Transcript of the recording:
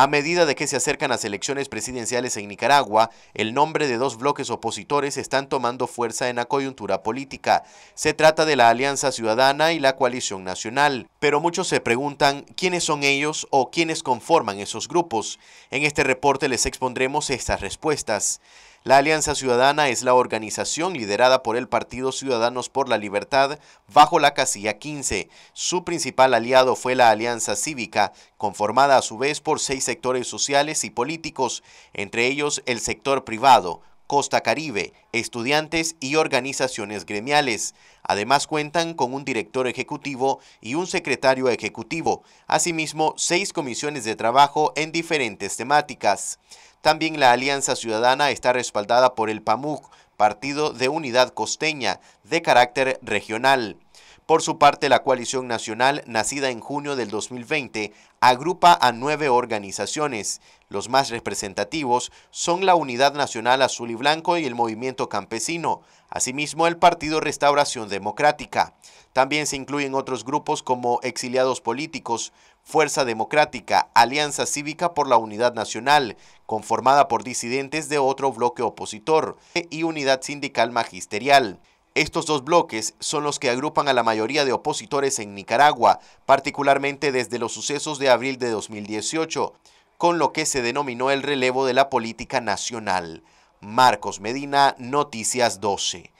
A medida de que se acercan las elecciones presidenciales en Nicaragua, el nombre de dos bloques opositores están tomando fuerza en la coyuntura política. Se trata de la Alianza Ciudadana y la Coalición Nacional pero muchos se preguntan quiénes son ellos o quiénes conforman esos grupos. En este reporte les expondremos estas respuestas. La Alianza Ciudadana es la organización liderada por el Partido Ciudadanos por la Libertad bajo la casilla 15. Su principal aliado fue la Alianza Cívica, conformada a su vez por seis sectores sociales y políticos, entre ellos el sector privado, Costa Caribe, estudiantes y organizaciones gremiales. Además cuentan con un director ejecutivo y un secretario ejecutivo, asimismo seis comisiones de trabajo en diferentes temáticas. También la Alianza Ciudadana está respaldada por el PAMUC, Partido de Unidad Costeña, de carácter regional. Por su parte, la coalición nacional, nacida en junio del 2020, agrupa a nueve organizaciones. Los más representativos son la Unidad Nacional Azul y Blanco y el Movimiento Campesino, asimismo el Partido Restauración Democrática. También se incluyen otros grupos como Exiliados Políticos, Fuerza Democrática, Alianza Cívica por la Unidad Nacional, conformada por disidentes de otro bloque opositor, y Unidad Sindical Magisterial. Estos dos bloques son los que agrupan a la mayoría de opositores en Nicaragua, particularmente desde los sucesos de abril de 2018, con lo que se denominó el relevo de la política nacional. Marcos Medina, Noticias 12.